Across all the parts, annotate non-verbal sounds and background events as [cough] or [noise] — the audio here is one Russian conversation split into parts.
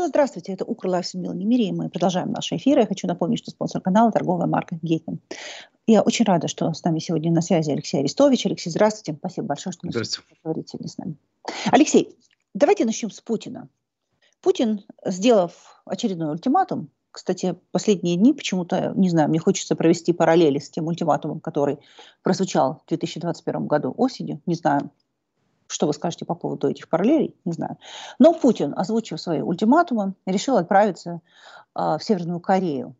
что здравствуйте, это Укрлайф Людмила Немири, мы продолжаем наши эфиры. Я хочу напомнить, что спонсор канала – торговая марка Гейтман. Я очень рада, что с нами сегодня на связи Алексей Арестович. Алексей, здравствуйте, спасибо большое, что говорите сегодня с нами. Алексей, давайте начнем с Путина. Путин, сделав очередной ультиматум, кстати, последние дни почему-то, не знаю, мне хочется провести параллели с тем ультиматумом, который прозвучал в 2021 году осенью, не знаю, что вы скажете по поводу этих параллелей, не знаю. Но Путин, озвучив свои ультиматумы, решил отправиться э, в Северную Корею.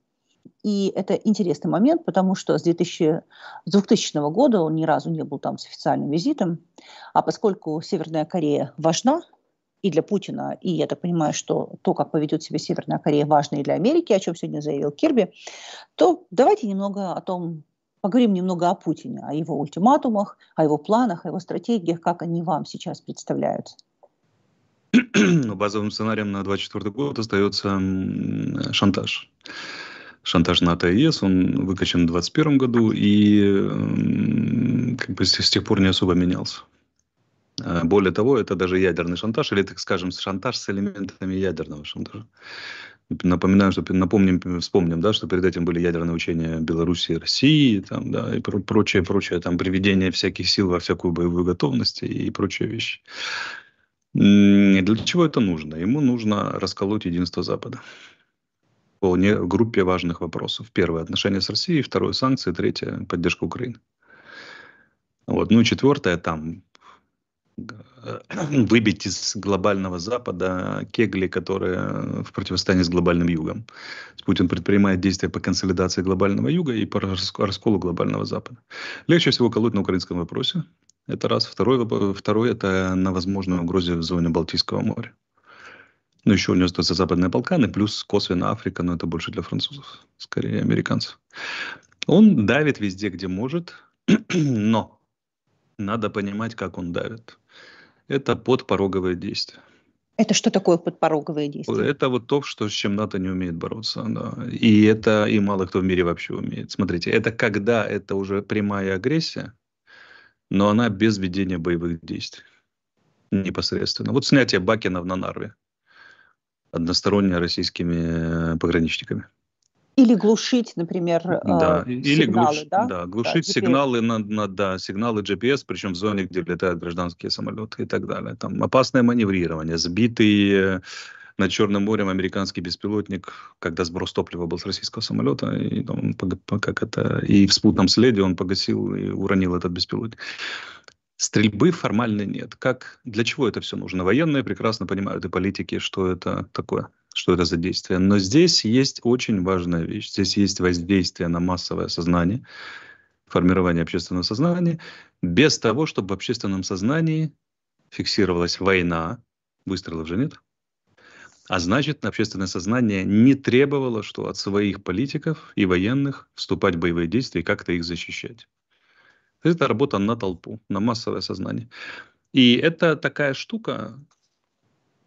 И это интересный момент, потому что с 2000, 2000 года он ни разу не был там с официальным визитом. А поскольку Северная Корея важна и для Путина, и я так понимаю, что то, как поведет себя Северная Корея, важно и для Америки, о чем сегодня заявил Кирби, то давайте немного о том, Поговорим немного о Путине, о его ультиматумах, о его планах, о его стратегиях, как они вам сейчас представляются. Но ну, базовым сценарием на 2024 год остается шантаж. Шантаж НАТО и ЕС, он выкачан в 2021 году и как бы с тех пор не особо менялся. А, более того, это даже ядерный шантаж, или, так скажем, шантаж с элементами ядерного шантажа. Напоминаю, что напомним, вспомним, да, что перед этим были ядерные учения Беларуси и России, там, да, и прочее, прочее, там, приведение всяких сил во всякую боевую готовность и прочие вещи. Для чего это нужно? Ему нужно расколоть единство Запада по не, группе важных вопросов. Первое – отношения с Россией, второе – санкции, третье – поддержка Украины. Вот. Ну и четвертое – там Э, [clears throat] выбить из глобального Запада кегли, которые э, в противостоянии с глобальным Югом. Путин предпринимает действия по консолидации глобального Юга и по расколу глобального Запада. Легче всего колоть на украинском вопросе. Это раз. Второй, второй это на возможную угрозе в зоне Балтийского моря. Но ну, еще у него остаются Западные Балканы, плюс косвенно Африка, но это больше для французов, скорее американцев. Он давит везде, где может, [clears throat] но надо понимать, как он давит. Это подпороговое действие. Это что такое подпороговое действие? Это вот то, что с чем НАТО не умеет бороться. Да. И это и мало кто в мире вообще умеет. Смотрите, это когда это уже прямая агрессия, но она без ведения боевых действий непосредственно. Вот снятие Бакинов на Нарве одностороннее российскими э, пограничниками. Или глушить, например, э, да. Э, Или сигналы, глуш... да? Да, глушить да, сигналы, на, на, да, сигналы GPS, причем в зоне, где летают гражданские самолеты и так далее. Там опасное маневрирование, сбитые э, над Черным морем американский беспилотник, когда сброс топлива был с российского самолета, и, он, как это, и в спутном следе он погасил и уронил этот беспилотник. Стрельбы формально нет. Как, для чего это все нужно? Военные прекрасно понимают и политики, что это такое что это за действие. Но здесь есть очень важная вещь. Здесь есть воздействие на массовое сознание, формирование общественного сознания, без того, чтобы в общественном сознании фиксировалась война, выстрелов же нет, а значит, общественное сознание не требовало, что от своих политиков и военных вступать в боевые действия и как-то их защищать. Это работа на толпу, на массовое сознание. И это такая штука,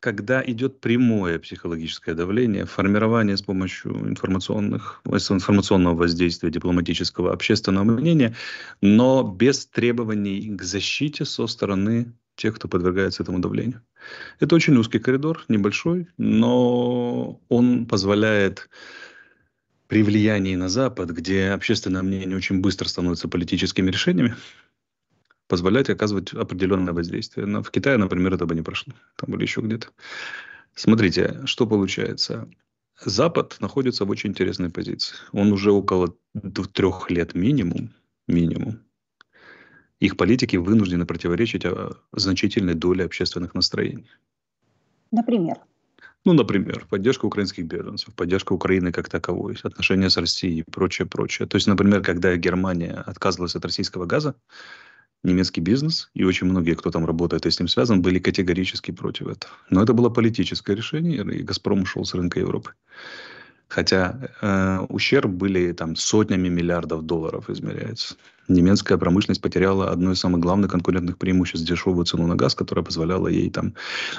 когда идет прямое психологическое давление, формирование с помощью информационных, информационного воздействия дипломатического общественного мнения, но без требований к защите со стороны тех, кто подвергается этому давлению. Это очень узкий коридор, небольшой, но он позволяет при влиянии на Запад, где общественное мнение очень быстро становится политическими решениями, позволять оказывать определенное воздействие. Но в Китае, например, это бы не прошло. Там были еще где-то. Смотрите, что получается. Запад находится в очень интересной позиции. Он уже около трех лет минимум, минимум, их политики вынуждены противоречить а, значительной доле общественных настроений. Например? Ну, например, поддержка украинских беженцев, поддержка Украины как таковой, отношения с Россией и прочее, прочее. То есть, например, когда Германия отказывалась от российского газа, немецкий бизнес, и очень многие, кто там работает и с ним связан, были категорически против этого. Но это было политическое решение, и «Газпром» ушел с рынка Европы. Хотя э, ущерб были там сотнями миллиардов долларов измеряется. Немецкая промышленность потеряла одно из самых главных конкурентных преимуществ – дешевую цену на газ, которая позволяла ей там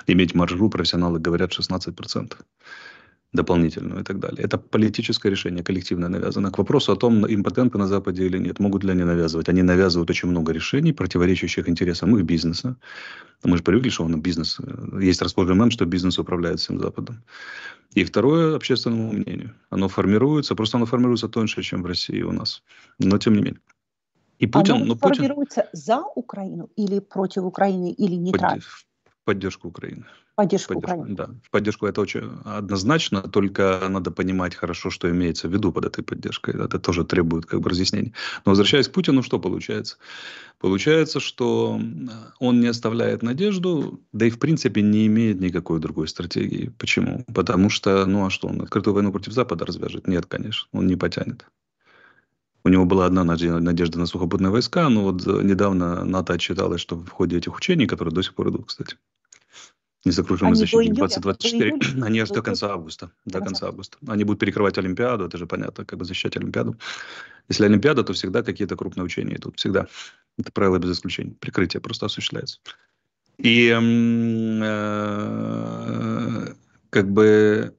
иметь маржу, профессионалы говорят, 16% дополнительную и так далее. Это политическое решение, коллективное навязано. К вопросу о том, импотенты на Западе или нет, могут ли они навязывать. Они навязывают очень много решений, противоречащих интересам их бизнеса. Мы же привыкли, что он бизнес. Э, есть расхожий мем, что бизнес управляет всем Западом. И второе, общественному мнению. Оно формируется, просто оно формируется тоньше, чем в России у нас. Но тем не менее. И Путин, оно но ну, формируется Путин... за Украину или против Украины, или нейтрально? Под... В поддержку Украины поддержку, в поддержку Да, в поддержку это очень однозначно, только надо понимать хорошо, что имеется в виду под этой поддержкой. Это тоже требует как бы разъяснений. Но возвращаясь к Путину, что получается? Получается, что э, он не оставляет надежду, да и в принципе не имеет никакой другой стратегии. Почему? Потому что, ну а что, он открытую войну против Запада развяжет? Нет, конечно, он не потянет. У него была одна надежда на сухопутные войска, но вот э, недавно НАТО отчиталось, что в ходе этих учений, которые до сих пор идут, кстати, не Незакруженные защитники 2024, июля, они аж до конца августа, до конца августа. Они будут перекрывать Олимпиаду, это же понятно, как бы защищать Олимпиаду. Если Олимпиада, то всегда какие-то крупные учения идут, всегда. Это правило без исключения, прикрытие просто осуществляется. И э, как бы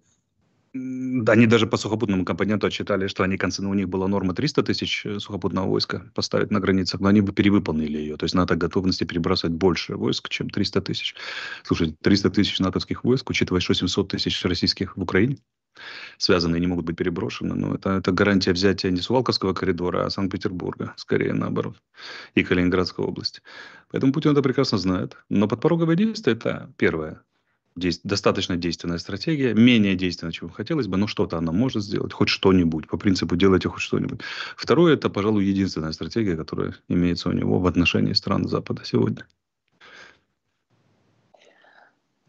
они даже по сухопутному компоненту отчитали, что они, ну, у них была норма 300 тысяч э, сухопутного войска поставить на границах, но они бы перевыполнили ее. То есть НАТО готовности перебрасывать больше войск, чем 300 тысяч. Слушай, 300 тысяч натовских войск, учитывая, что 700 тысяч российских в Украине, связанные не могут быть переброшены. Но ну, это, это гарантия взятия не Сувалковского коридора, а Санкт-Петербурга, скорее наоборот, и Калининградской области. Поэтому Путин это прекрасно знает. Но подпороговые действия – это первое – Здесь достаточно действенная стратегия, менее действенная, чем хотелось бы, но что-то она может сделать, хоть что-нибудь, по принципу делайте хоть что-нибудь. Второе, это, пожалуй, единственная стратегия, которая имеется у него в отношении стран Запада сегодня.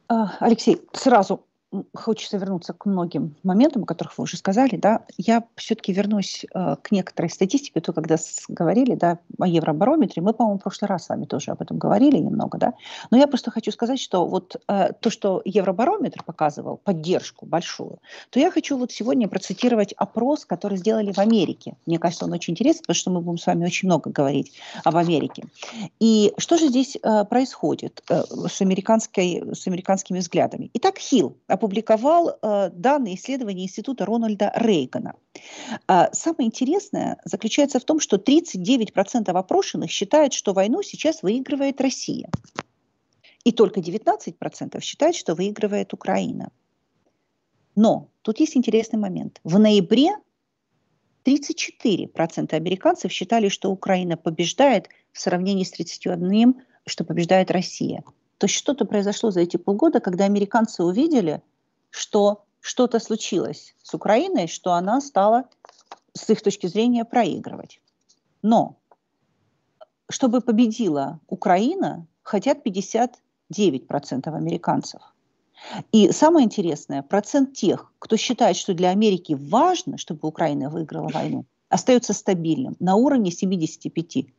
А, Алексей, сразу хочется вернуться к многим моментам, о которых вы уже сказали, да, я все-таки вернусь э, к некоторой статистике, то, когда говорили, да, о Евробарометре, мы, по-моему, в прошлый раз с вами тоже об этом говорили немного, да, но я просто хочу сказать, что вот э, то, что Евробарометр показывал, поддержку большую, то я хочу вот сегодня процитировать опрос, который сделали в Америке. Мне кажется, он очень интересный, потому что мы будем с вами очень много говорить об Америке. И что же здесь э, происходит э, с, американской, с американскими взглядами? Итак, Хилл, опубликовал э, данные исследования Института Рональда Рейгана. А, самое интересное заключается в том, что 39% опрошенных считают, что войну сейчас выигрывает Россия. И только 19% считают, что выигрывает Украина. Но тут есть интересный момент. В ноябре 34% американцев считали, что Украина побеждает в сравнении с 31%, что побеждает Россия. То есть что-то произошло за эти полгода, когда американцы увидели – что что-то случилось с Украиной, что она стала с их точки зрения проигрывать. Но чтобы победила Украина, хотят 59% американцев. И самое интересное, процент тех, кто считает, что для Америки важно, чтобы Украина выиграла войну, остается стабильным на уровне 75%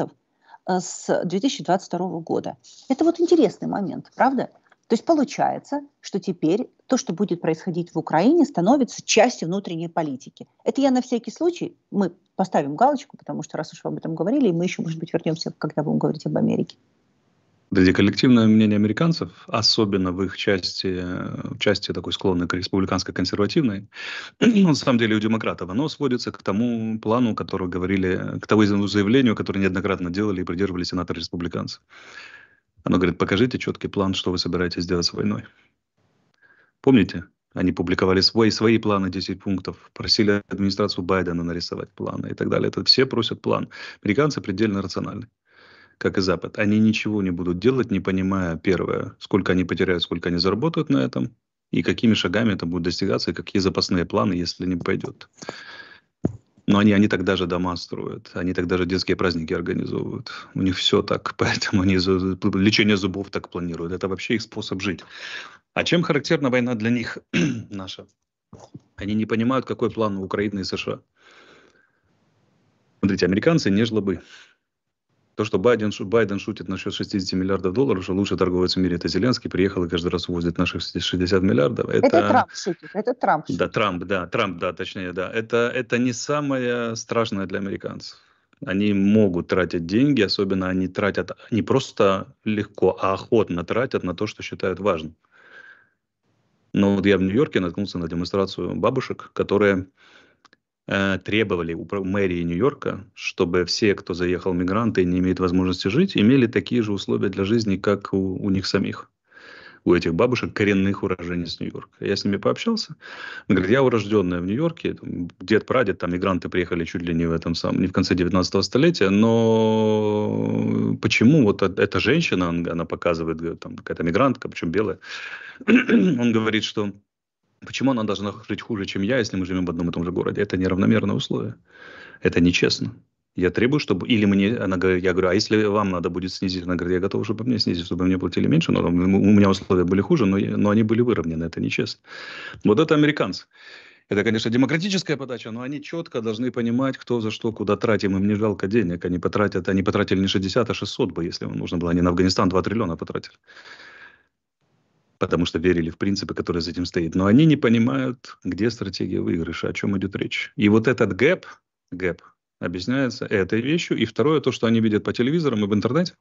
э, с 2022 года. Это вот интересный момент, правда? То есть получается, что теперь то, что будет происходить в Украине, становится частью внутренней политики. Это я на всякий случай, мы поставим галочку, потому что раз уж об этом говорили, и мы еще, может быть, вернемся, когда будем говорить об Америке. Дадя коллективное мнение американцев, особенно в их части, в части такой склонной к республиканской консервативной, ну, [clears throat] на самом деле у демократов, оно сводится к тому плану, который говорили, к тому заявлению, которое неоднократно делали и придерживались сенаторы республиканцы. Оно говорит, покажите четкий план, что вы собираетесь делать с войной. Помните, они публиковали свои, свои планы 10 пунктов, просили администрацию Байдена нарисовать планы и так далее. Это все просят план. Американцы предельно рациональны как и Запад. Они ничего не будут делать, не понимая, первое, сколько они потеряют, сколько они заработают на этом, и какими шагами это будет достигаться, и какие запасные планы, если не пойдет. Но они, они тогда же дома строят, они тогда же детские праздники организовывают. У них все так, [laughs] поэтому они лечение зубов так планируют. Это вообще их способ жить. А чем характерна война для них, [clears throat] наша? Они не понимают, какой план у Украины и США. Смотрите, американцы не жлобы. То, что Байден, Байден шутит насчет 60 миллиардов долларов, что лучший торговец в мире это Зеленский, приехал и каждый раз возит наших 60 миллиардов. Это, это Трамп шутит, это Трамп шутит. Да, Трамп, да, Трамп, да, точнее, да. Это, это не самое страшное для американцев. Они могут тратить деньги, особенно они тратят не просто легко, а охотно тратят на то, что считают важным. Но вот я в Нью-Йорке наткнулся на демонстрацию бабушек, которые Э, требовали у мэрии Нью-Йорка, чтобы все, кто заехал мигранты и не имеет возможности жить, имели такие же условия для жизни, как у, у них самих у этих бабушек коренных уроженец Нью-Йорка. Я с ними пообщался. Он говорит, я урожденная в Нью-Йорке, дед-прадед, там мигранты приехали чуть ли не в этом самом, не в конце 19 столетия, но почему вот эта женщина, она показывает, там какая-то мигрантка, причем белая, [clears throat] он говорит, что Почему она должна жить хуже, чем я, если мы живем в одном и том же городе? Это неравномерное условие. Это нечестно. Я требую, чтобы... Или мне, она говорит, я говорю, а если вам надо будет снизить? Она говорит, я готова, чтобы мне снизить, чтобы мне платили меньше. Но у меня условия были хуже, но, но они были выровнены. Это нечестно. Вот это американцы. Это, конечно, демократическая подача, но они четко должны понимать, кто за что, куда тратим. Им не жалко денег. Они потратят, они потратили не 60, а 600 бы, если им нужно было. Они на Афганистан 2 триллиона потратили потому что верили в принципы, которые за этим стоит. Но они не понимают, где стратегия выигрыша, о чем идет речь. И вот этот гэп, гэп объясняется этой вещью. И второе, то, что они видят по телевизорам и в интернете,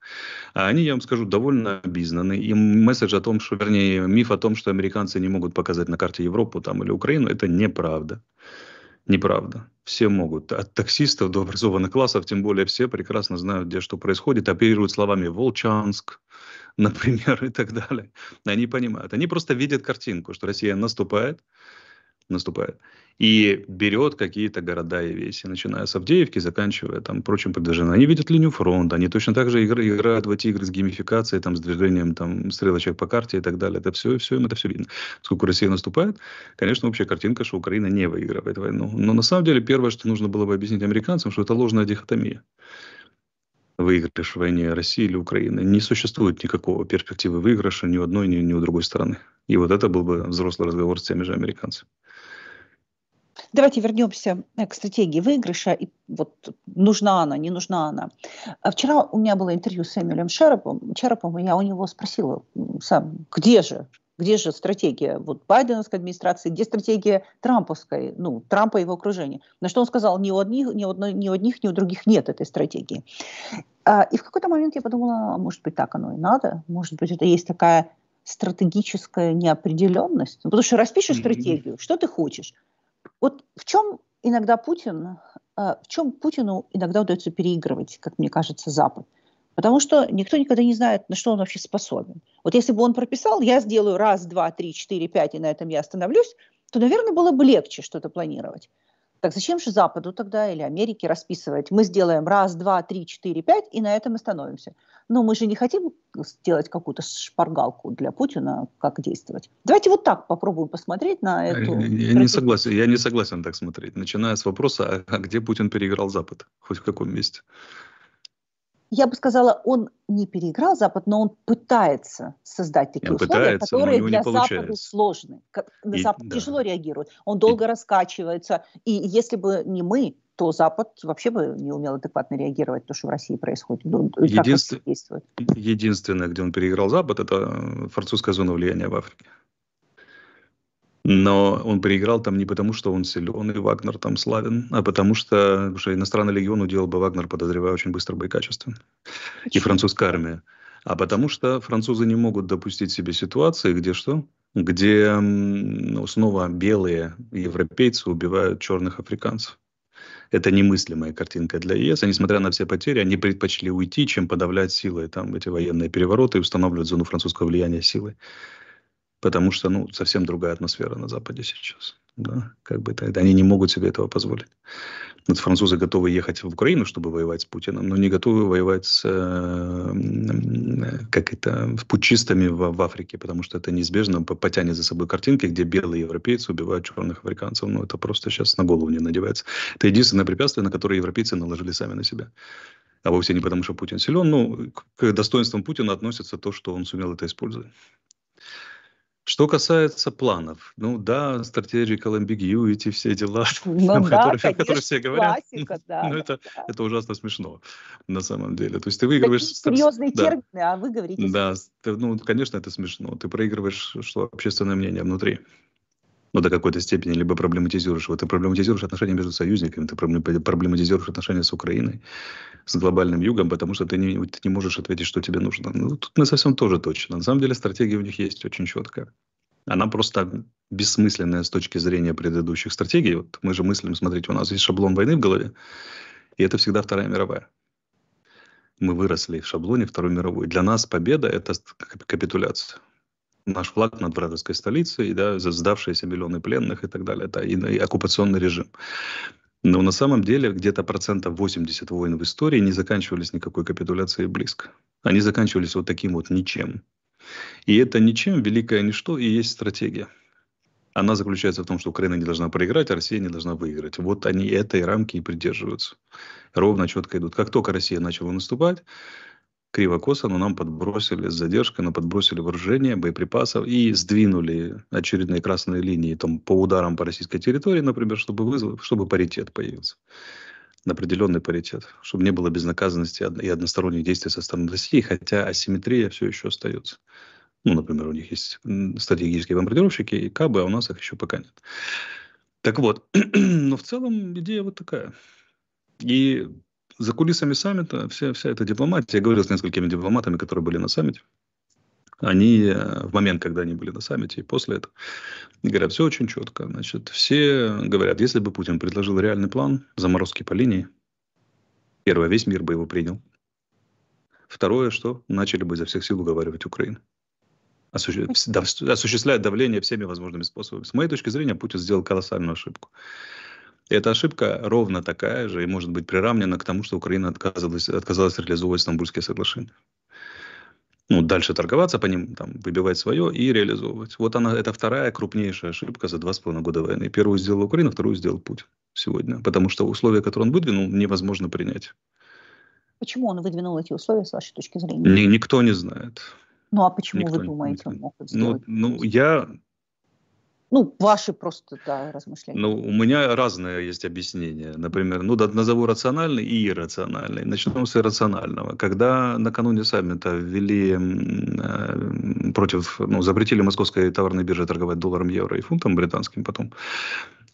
а они, я вам скажу, довольно обизнаны. И месседж о том, что, вернее, миф о том, что американцы не могут показать на карте Европу там, или Украину, это неправда. Неправда. Все могут. От таксистов до образованных классов, тем более все прекрасно знают, где что происходит, оперируют словами «Волчанск», [laughs] например, и так далее. Они понимают. Они просто видят картинку, что Россия наступает, наступает, и берет какие-то города и веси, начиная с Авдеевки, заканчивая там прочим побережьем. Они видят линию фронта, они точно так же играют в эти игры с геймификацией, там, с движением там, стрелочек по карте и так далее. Это все, все им это все видно. Сколько Россия наступает, конечно, общая картинка, что Украина не выигрывает войну. Но на самом деле первое, что нужно было бы объяснить американцам, что это ложная дихотомия выигрыш в войне России или Украины. Не существует никакого перспективы выигрыша ни у одной, ни, ни у другой стороны. И вот это был бы взрослый разговор с теми же американцами. Давайте вернемся э, к стратегии выигрыша. И вот нужна она, не нужна она. А вчера у меня было интервью с Эмилем Шерапом. Шерапом и я у него спросила, сам, где же где же стратегия вот Байденовской администрации, где стратегия Трамповской, ну, Трампа и его окружения? На что он сказал, ни у одних, ни у, одной, ни у, одних, ни у других нет этой стратегии. А, и в какой-то момент я подумала, «А, может быть, так оно и надо, может быть, это есть такая стратегическая неопределенность. Ну, потому что распишешь mm-hmm. стратегию, что ты хочешь. Вот в чем иногда Путин, а, в чем Путину иногда удается переигрывать, как мне кажется, Запад. Потому что никто никогда не знает, на что он вообще способен. Вот если бы он прописал, я сделаю раз, два, три, четыре, пять, и на этом я остановлюсь, то, наверное, было бы легче что-то планировать. Так зачем же Западу тогда или Америке расписывать? Мы сделаем раз, два, три, четыре, пять, и на этом остановимся. Но мы же не хотим сделать какую-то шпаргалку для Путина, как действовать. Давайте вот так попробуем посмотреть на эту... Я не согласен, я не согласен так смотреть. Начиная с вопроса, а, а где Путин переиграл Запад? Хоть в каком месте? я бы сказала, он не переиграл Запад, но он пытается создать такие он условия, пытается, которые для Запада сложны. На Запад и, тяжело да. реагирует, он долго и... раскачивается. И если бы не мы, то Запад вообще бы не умел адекватно реагировать, то, что в России происходит. Ну, Единствен... Единственное, где он переиграл Запад, это французское зона влияния в Африке. Но он проиграл там не потому, что он силен и Вагнер там славен, а потому что, что иностранный легион уделал бы Вагнер, подозреваю, очень быстро боекачественно. И французская армия. А потому что французы не могут допустить себе ситуации, где что? Где ну, снова белые европейцы убивают черных африканцев. Это немыслимая картинка для ЕС. И, несмотря на все потери, они предпочли уйти, чем подавлять силы там, эти военные перевороты и устанавливать зону французского влияния силой потому что, ну, совсем другая атмосфера на Западе сейчас. Да, как бы это, они не могут себе этого позволить. Вот французы готовы ехать в Украину, чтобы воевать с Путиным, но не готовы воевать с, эм, как это, с путчистами в, в Африке, потому что это неизбежно потянет за собой картинки, где белые европейцы убивают черных африканцев. Ну, это просто сейчас на голову не надевается. Это единственное препятствие, на которое европейцы наложили сами на себя а вовсе не потому, что Путин силен. Ну, к достоинствам Путина относится то, что он сумел это использовать. Что касается планов, ну да, стратегии Колумбигью, эти все дела, [laughs] ну, да, которых, конечно, о все говорят, классика, [laughs] да, но ну, да, это, да. это ужасно смешно на самом деле. То есть ты выигрываешь... Такие серьезные да, термины, а вы говорите... Да, ты, ну, конечно, это смешно. Ты проигрываешь что общественное мнение внутри ну, до какой-то степени либо проблематизируешь его. Ты проблематизируешь отношения между союзниками, ты проблематизируешь отношения с Украиной, с глобальным югом, потому что ты не, ты не можешь ответить, что тебе нужно. Ну, тут не совсем тоже точно. На самом деле стратегия у них есть очень четкая. Она просто бессмысленная с точки зрения предыдущих стратегий. Вот мы же мыслим, смотрите, у нас есть шаблон войны в голове, и это всегда Вторая мировая мы выросли в шаблоне Второй мировой. Для нас победа – это капитуляция наш флаг над вражеской столицей, да, сдавшиеся миллионы пленных и так далее, да, и, и оккупационный режим. Но на самом деле где-то процентов 80 войн в истории не заканчивались никакой капитуляцией близко. Они заканчивались вот таким вот ничем. И это ничем, великое ничто, и есть стратегия. Она заключается в том, что Украина не должна проиграть, а Россия не должна выиграть. Вот они этой рамки и придерживаются. Ровно, четко идут. Как только Россия начала наступать, криво-косо, но нам подбросили с задержкой, но подбросили вооружение, боеприпасов и сдвинули очередные красные линии там, по ударам по российской территории, например, чтобы, вызвал, чтобы паритет появился определенный паритет, чтобы не было безнаказанности и односторонних действий со стороны России, хотя асимметрия все еще остается. Ну, например, у них есть стратегические бомбардировщики и КАБы, а у нас их еще пока нет. Так вот, [clears throat] но в целом идея вот такая. И за кулисами саммита вся, вся эта дипломатия, я говорил с несколькими дипломатами, которые были на саммите, они э, в момент, когда они были на саммите и после этого, говорят, все очень четко. Значит, все говорят, если бы Путин предложил реальный план заморозки по линии, первое, весь мир бы его принял. Второе, что начали бы изо всех сил уговаривать Украину. Осуществ... Осуществляет давление всеми возможными способами. С моей точки зрения, Путин сделал колоссальную ошибку эта ошибка ровно такая же и может быть приравнена к тому, что Украина отказалась, отказалась реализовывать Стамбульские соглашения. Ну, дальше торговаться по ним, там, выбивать свое и реализовывать. Вот она, это вторая крупнейшая ошибка за два с половиной года войны. Первую сделал Украина, вторую сделал Путин сегодня. Потому что условия, которые он выдвинул, невозможно принять. Почему он выдвинул эти условия, с вашей точки зрения? Ни, никто не знает. Ну а почему Никто вы думаете, он мог это ну, сделать? Ну, ну я ну, ваши просто, да, размышления. Ну, у меня разные есть объяснения. Например, ну, да, назову рациональный и иррациональный. Начнем с иррационального. Когда накануне саммита ввели э, против, ну, запретили московской товарной бирже торговать долларом, евро и фунтом британским потом,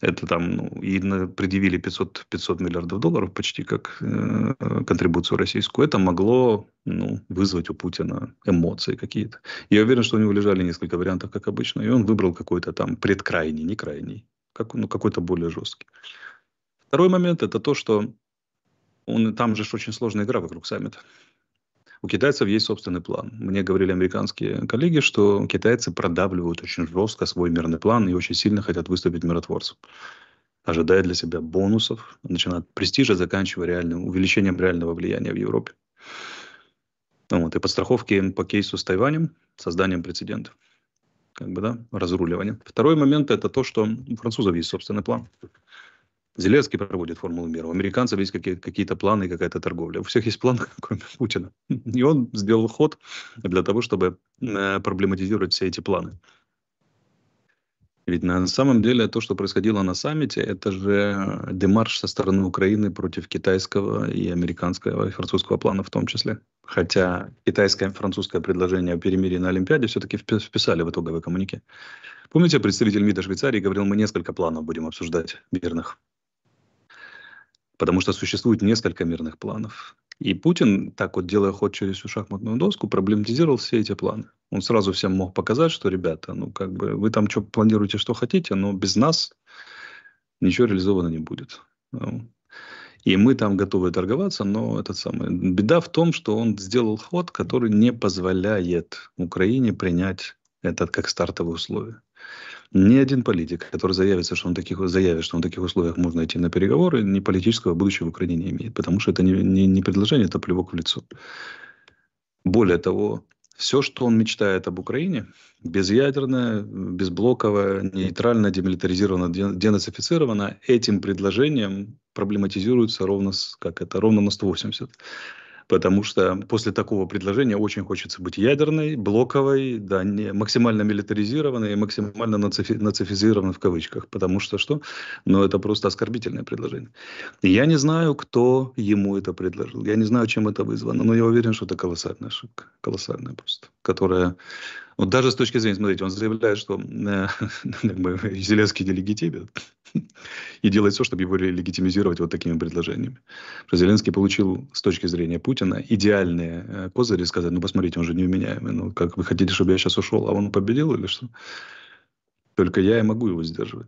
это там, ну, и на, предъявили 500, 500 миллиардов долларов почти как э, контрибуцию российскую. Это могло ну, вызвать у Путина эмоции какие-то. Я уверен, что у него лежали несколько вариантов, как обычно, и он выбрал какой-то там предкрайний, не крайний, как, ну, какой-то более жесткий. Второй момент – это то, что он, там же очень сложная игра вокруг саммита. У китайцев есть собственный план. Мне говорили американские коллеги, что китайцы продавливают очень жестко свой мирный план и очень сильно хотят выступить миротворцем ожидая для себя бонусов, начиная от престижа, заканчивая реальным, увеличением реального влияния в Европе. Вот, и подстраховки по кейсу с Тайванем, созданием прецедента. Как бы, да, разруливание. Второй момент – это то, что у французов есть собственный план. Зеленский проводит формулу мира. У американцев есть какие- какие-то планы и какая-то торговля. У всех есть план, [laughs] кроме Путина. И он сделал ход для того, чтобы э, проблематизировать все эти планы. Ведь на самом деле то, что происходило на саммите, это же демарш со стороны Украины против китайского и американского и французского плана в том числе. Хотя китайское и французское предложение о перемирии на Олимпиаде все-таки вписали в итоговый коммунике. Помните, представитель МИДа Швейцарии говорил, мы несколько планов будем обсуждать мирных потому что существует несколько мирных планов. И Путин, так вот делая ход через всю шахматную доску, проблематизировал все эти планы. Он сразу всем мог показать, что, ребята, ну как бы вы там что планируете, что хотите, но без нас ничего реализовано не будет. Ну, и мы там готовы торговаться, но этот самый беда в том, что он сделал ход, который не позволяет Украине принять этот как стартовые условия. Ни один политик, который заявится, что он таких, заявит, что он в таких условиях можно идти на переговоры, ни политического будущего в Украине не имеет, потому что это не, не, не предложение, это плевок в лицо. Более того, все, что он мечтает об Украине, безъядерная, безблоковая, нейтрально, демилитаризировано, денацифицировано, этим предложением проблематизируется ровно, с, как это, ровно на 180 потому что после такого предложения очень хочется быть ядерной, блоковой, да, не, максимально милитаризированной и максимально нацифи, нацифизированной в кавычках, потому что что? Но ну, это просто оскорбительное предложение. Я не знаю, кто ему это предложил, я не знаю, чем это вызвано, но я уверен, что это колоссальная ошибка, колоссальная просто, которая вот даже с точки зрения, смотрите, он заявляет, что э, [laughs] Зеленский делегитимен и делает все, чтобы его легитимизировать вот такими предложениями. Зеленский получил с точки зрения Путина идеальные э, козыри сказать, ну посмотрите, он же невменяемый, ну как вы хотите, чтобы я сейчас ушел, а он победил или что? Только я и могу его сдерживать.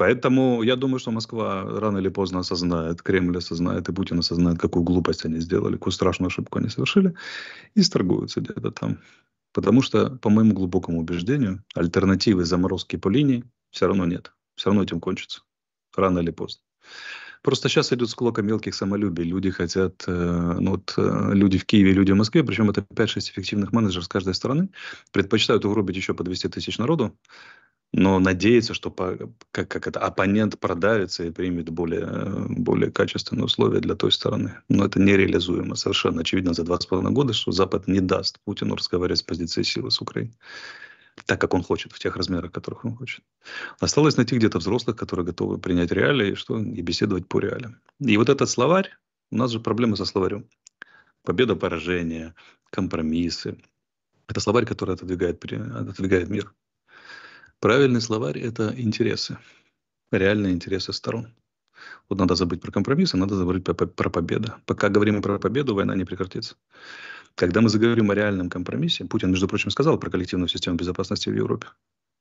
Поэтому я думаю, что Москва рано или поздно осознает, Кремль осознает и Путин осознает, какую глупость они сделали, какую страшную ошибку они совершили, и сторгуются где-то там. Потому что, по моему глубокому убеждению, альтернативы заморозки по линии все равно нет. Все равно этим кончится. Рано или поздно. Просто сейчас идет склока мелких самолюбий. Люди хотят, э, ну вот э, люди в Киеве, люди в Москве, причем это 5-6 эффективных менеджеров с каждой стороны, предпочитают угробить еще по 200 тысяч народу, но надеяться, что по, как, как это, оппонент продавится и примет более, э, более качественные условия для той стороны. Но это нереализуемо. Совершенно очевидно за с половиной года, что Запад не даст Путину разговаривать с позицией силы с Украиной так, как он хочет, в тех размерах, которых он хочет. Осталось найти где-то взрослых, которые готовы принять реалии что, и беседовать по реалиям. И вот этот словарь, у нас же проблемы со словарем. Победа, поражение, компромиссы. Это словарь, который отодвигает, отодвигает мир. Правильный словарь – это интересы, реальные интересы сторон. Вот надо забыть про компромиссы, надо забыть про победу. Пока говорим мы про победу, война не прекратится. Когда мы заговорим о реальном компромиссе, Путин, между прочим, сказал про коллективную систему безопасности в Европе,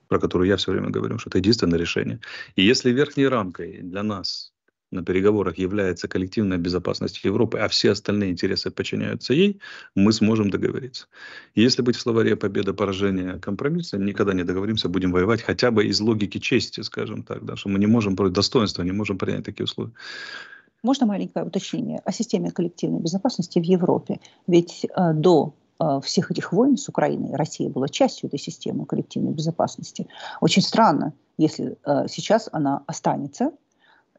про которую я все время говорю, что это единственное решение. И если верхней рамкой для нас на переговорах является коллективная безопасность Европы, а все остальные интересы подчиняются ей, мы сможем договориться. Если быть в словаре победа, поражение, компромисс, никогда не договоримся, будем воевать хотя бы из логики чести, скажем так, да, что мы не можем, достоинства не можем принять такие условия. Можно маленькое уточнение о системе коллективной безопасности в Европе? Ведь э, до э, всех этих войн с Украиной Россия была частью этой системы коллективной безопасности. Очень странно, если э, сейчас она останется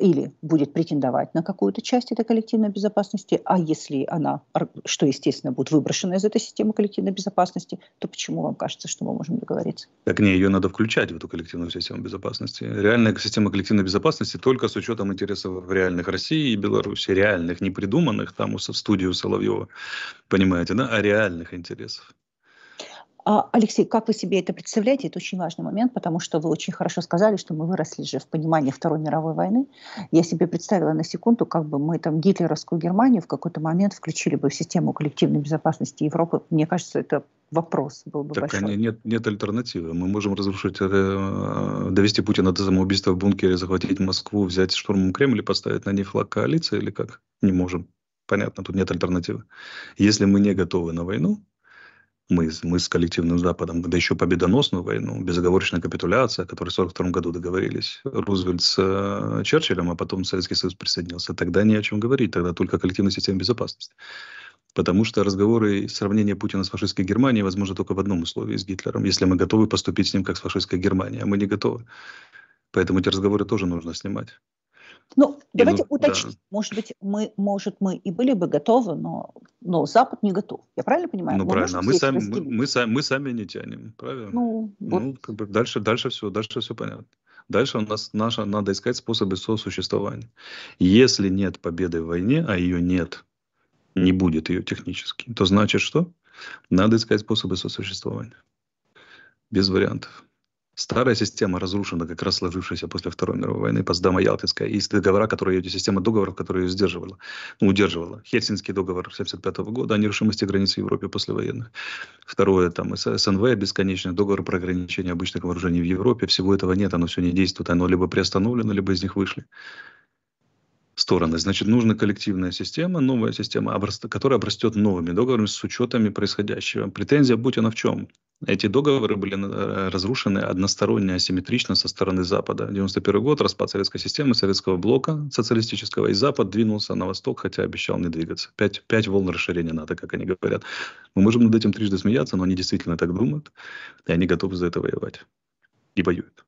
или будет претендовать на какую-то часть этой коллективной безопасности, а если она, что естественно, будет выброшена из этой системы коллективной безопасности, то почему вам кажется, что мы можем договориться? Так не, ее надо включать в эту коллективную систему безопасности. Реальная система коллективной безопасности только с учетом интересов реальных России и Беларуси, реальных, не придуманных там в студию Соловьева, понимаете, да, а реальных интересов. А, Алексей, как вы себе это представляете? Это очень важный момент, потому что вы очень хорошо сказали, что мы выросли же в понимании Второй мировой войны. Я себе представила на секунду, как бы мы там гитлеровскую Германию в какой-то момент включили бы в систему коллективной безопасности Европы. Мне кажется, это вопрос был бы так, большой. Нет, нет альтернативы. Мы можем разрушить, э, довести Путина до самоубийства в бункере, захватить Москву, взять штурмом Кремль и поставить на ней флаг коалиции или как? Не можем. Понятно, тут нет альтернативы. Если мы не готовы на войну, мы, мы с коллективным Западом, да еще победоносную войну, безоговорочная капитуляция, о которой в 1942 году договорились Рузвельт с э, Черчиллем, а потом Советский Союз присоединился, тогда не о чем говорить, тогда только коллективная система безопасности. Потому что разговоры и сравнение Путина с фашистской Германией возможно только в одном условии с Гитлером, если мы готовы поступить с ним как с фашистской Германией, а мы не готовы. Поэтому эти разговоры тоже нужно снимать. Ну, давайте и, ну, уточним. Да. Может быть, мы, может, мы и были бы готовы, но, но Запад не готов. Я правильно понимаю? Ну, мы правильно. А мы сами, мы, мы, сами, мы сами не тянем, правильно? Ну, ну вот. ну как бы дальше, дальше все, дальше все понятно. Дальше у нас наша, надо искать способы сосуществования. Если нет победы в войне, а ее нет, не будет ее технически, то значит что? Надо искать способы сосуществования. Без вариантов. Старая система разрушена, как раз сложившаяся после Второй мировой войны, Потсдама Ялтинская, и договора, которые, система договоров, которые ее сдерживала, ну, удерживала. Хельсинский договор 1975 года о нерушимости границ Европы послевоенных. Второе, там, СНВ бесконечный, договор про ограничение обычных вооружений в Европе. Всего этого нет, оно все не действует, оно либо приостановлено, либо из них вышли стороны. Значит, нужна коллективная система, новая система, которая обрастет новыми договорами с учетами происходящего. Претензия, будь она в чем, эти договоры были э, разрушены односторонне, асимметрично со стороны Запада. 91 год, распад советской системы, советского блока социалистического, и Запад двинулся на восток, хотя обещал не двигаться. Пять, пять волн расширения НАТО, как они говорят. Мы можем над этим трижды смеяться, но они действительно так думают, и они готовы за это воевать. И воюют.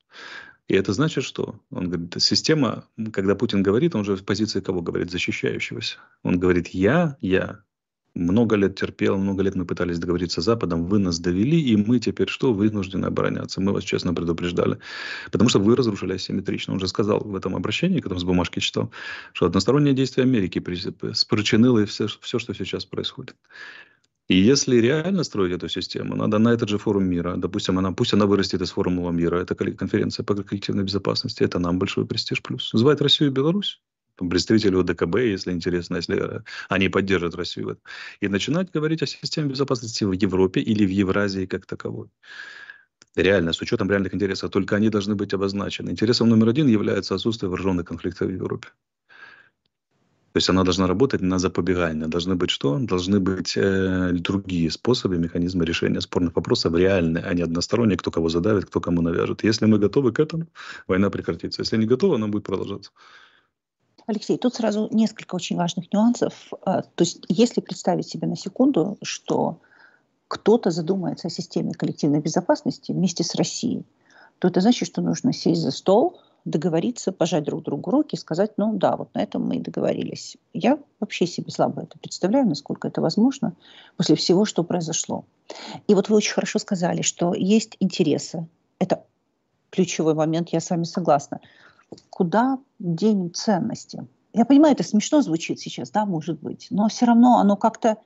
И это значит, что он говорит, система, когда Путин говорит, он же в позиции кого говорит? Защищающегося. Он говорит, я, я, много лет терпел, много лет мы пытались договориться с Западом, вы нас довели, и мы теперь что? Вынуждены обороняться. Мы вас честно предупреждали. Потому что вы разрушили асимметрично. Он же сказал в этом обращении, которым с бумажки читал, что одностороннее действие Америки спричинило все, все, что сейчас происходит. И если реально строить эту систему, надо на этот же форум мира, допустим, она, пусть она вырастет из форума мира, это конференция по коллективной безопасности, это нам большой престиж плюс. Звать Россию и Беларусь, представители ОДКБ, если интересно, если э, они поддержат Россию. И начинать говорить о системе безопасности в Европе или в Евразии как таковой реально, с учетом реальных интересов, только они должны быть обозначены. Интересом номер один является отсутствие вооруженных конфликтов в Европе. То есть она должна работать на запобегание. Должны быть что? Должны быть э, другие способы, механизмы решения спорных вопросов реальные, а не односторонние, кто кого задавит, кто кому навяжет. Если мы готовы к этому, война прекратится. Если не готовы, она будет продолжаться. Алексей, тут сразу несколько очень важных нюансов. А, то есть если представить себе на секунду, что кто-то задумается о системе коллективной безопасности вместе с Россией, то это значит, что нужно сесть за стол – договориться, пожать друг другу руки и сказать, ну да, вот на этом мы и договорились. Я вообще себе слабо это представляю, насколько это возможно после всего, что произошло. И вот вы очень хорошо сказали, что есть интересы. Это ключевой момент, я с вами согласна. Куда денем ценности? Я понимаю, это смешно звучит сейчас, да, может быть, но все равно оно как-то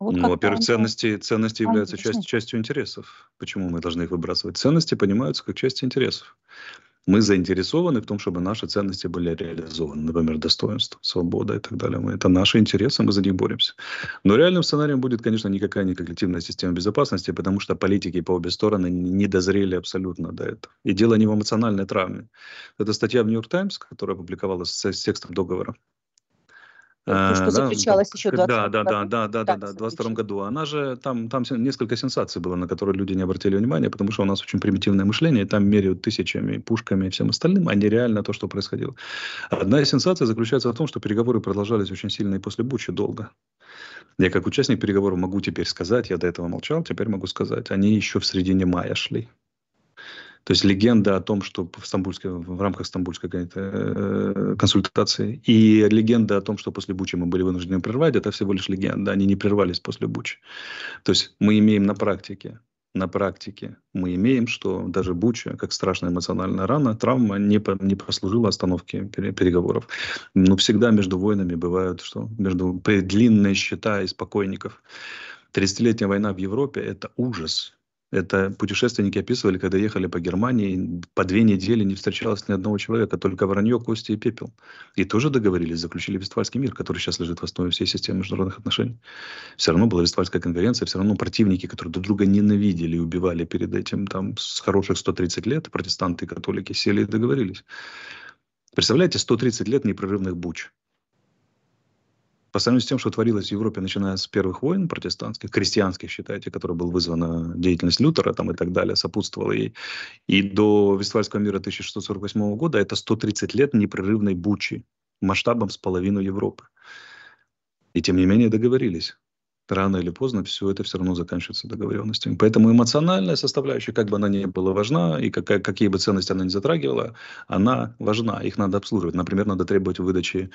вот ну, во-первых, ценности, ценности являются частью частью интересов. Почему мы должны их выбрасывать? Ценности понимаются как часть интересов мы заинтересованы в том, чтобы наши ценности были реализованы, например, достоинство, свобода и так далее. Мы, это наши интересы, мы за них боремся. Но реальным сценарием будет, конечно, никакая не коллективная система безопасности, потому что политики по обе стороны не дозрели абсолютно до этого. И дело не в эмоциональной травме. Это статья в «Нью-Йорк Таймс», которая опубликовалась с текстом договора Э, ну, что да, заключалось еще 20 да, да, да, да, да, да, да, в 22 году. Она же, там, там несколько сенсаций было, на которые люди не обратили внимания, потому что у нас очень примитивное мышление, там меряют тысячами, пушками и всем остальным, а не реально то, что происходило. Одна из сенсаций заключается в том, что переговоры продолжались очень сильно и после Бучи долго. Я как участник переговоров могу теперь сказать, я до этого молчал, теперь могу сказать, они еще в середине мая шли. То есть легенда о том, что в, Стамбульской, в рамках стамбульской э, консультации и легенда о том, что после Бучи мы были вынуждены прервать, это всего лишь легенда. Они не прервались после Бучи. То есть мы имеем на практике на практике мы имеем, что даже Буча, как страшная эмоциональная рана, травма не, по, не послужила остановке переговоров. Но всегда между войнами бывают, что между длинные счета из покойников. 30-летняя война в Европе – это ужас, это путешественники описывали, когда ехали по Германии, по две недели не встречалось ни одного человека, только вранье, кости и пепел. И тоже договорились, заключили Вестфальский мир, который сейчас лежит в основе всей системы международных отношений. Все равно была Вестфальская конференция, все равно противники, которые друг друга ненавидели и убивали перед этим, там, с хороших 130 лет, протестанты и католики сели и договорились. Представляете, 130 лет непрерывных буч – по сравнению с тем, что творилось в Европе, начиная с первых войн протестантских, крестьянских, считайте, которая была вызвана деятельность Лютера там, и так далее, сопутствовала ей, и до Вестфальского мира 1648 года, это 130 лет непрерывной бучи масштабом с половину Европы. И тем не менее договорились. Рано или поздно все это все равно заканчивается договоренностями. Поэтому эмоциональная составляющая, как бы она ни была важна, и какая, какие бы ценности она ни затрагивала, она важна. Их надо обслуживать. Например, надо требовать выдачи